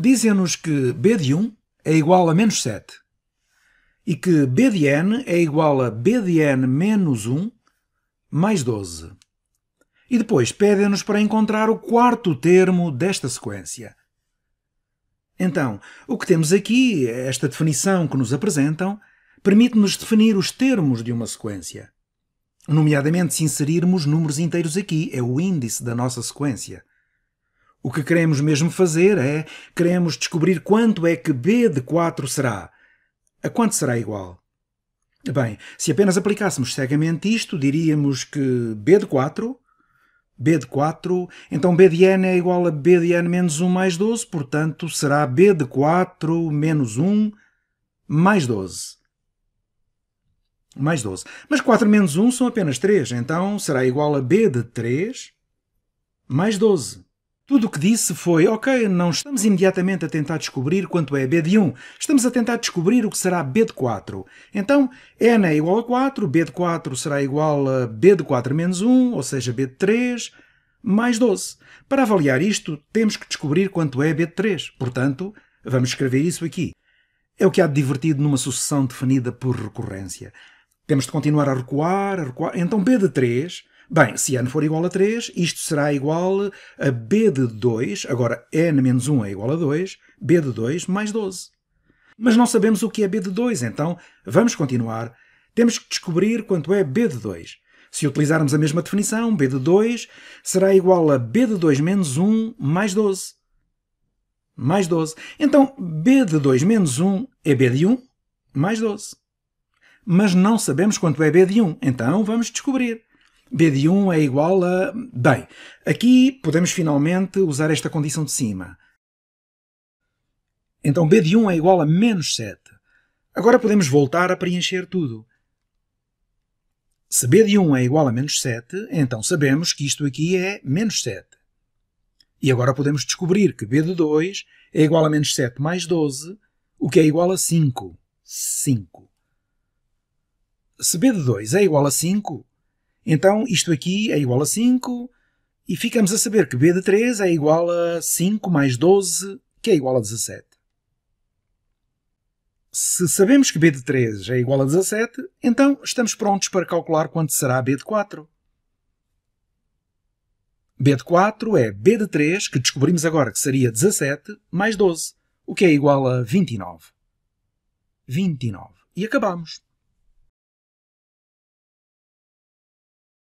Dizem-nos que B de 1 é igual a menos 7 e que B de n é igual a B de n menos 1 mais 12. E depois pedem-nos para encontrar o quarto termo desta sequência. Então, o que temos aqui, esta definição que nos apresentam, permite-nos definir os termos de uma sequência. Nomeadamente, se inserirmos números inteiros aqui, é o índice da nossa sequência. O que queremos mesmo fazer é, queremos descobrir quanto é que b de 4 será. A quanto será igual? Bem, se apenas aplicássemos cegamente isto, diríamos que b de 4, b de 4, então b de n é igual a b de n menos 1 mais 12, portanto será b de 4 menos 1 mais 12. Mais 12. Mas 4 menos 1 são apenas 3, então será igual a b de 3 mais 12. Tudo o que disse foi: ok, não estamos imediatamente a tentar descobrir quanto é B de 1, estamos a tentar descobrir o que será B de 4. Então, n é igual a 4, B de 4 será igual a B de 4 menos 1, ou seja, B de 3, mais 12. Para avaliar isto, temos que descobrir quanto é B de 3. Portanto, vamos escrever isso aqui. É o que há de divertido numa sucessão definida por recorrência. Temos de continuar a recuar, a recuar. Então, B de 3 Bem, se n for igual a 3, isto será igual a b de 2, agora n menos 1 é igual a 2, b de 2 mais 12. Mas não sabemos o que é b de 2, então vamos continuar. Temos que descobrir quanto é b de 2. Se utilizarmos a mesma definição, b de 2 será igual a b de 2 menos 1 mais 12. Mais 12. Então, b de 2 menos 1 é b de 1 mais 12. Mas não sabemos quanto é b de 1, então vamos descobrir. B de 1 é igual a... Bem, aqui podemos finalmente usar esta condição de cima. Então B de 1 é igual a menos 7. Agora podemos voltar a preencher tudo. Se B de 1 é igual a menos 7, então sabemos que isto aqui é menos 7. E agora podemos descobrir que B de 2 é igual a menos 7 mais 12, o que é igual a 5. 5. Se B de 2 é igual a 5, então isto aqui é igual a 5 e ficamos a saber que b de 3 é igual a 5 mais 12, que é igual a 17. Se sabemos que b de 3 é igual a 17, então estamos prontos para calcular quanto será b de 4. b de 4 é b de 3, que descobrimos agora que seria 17, mais 12, o que é igual a 29. 29. E acabamos.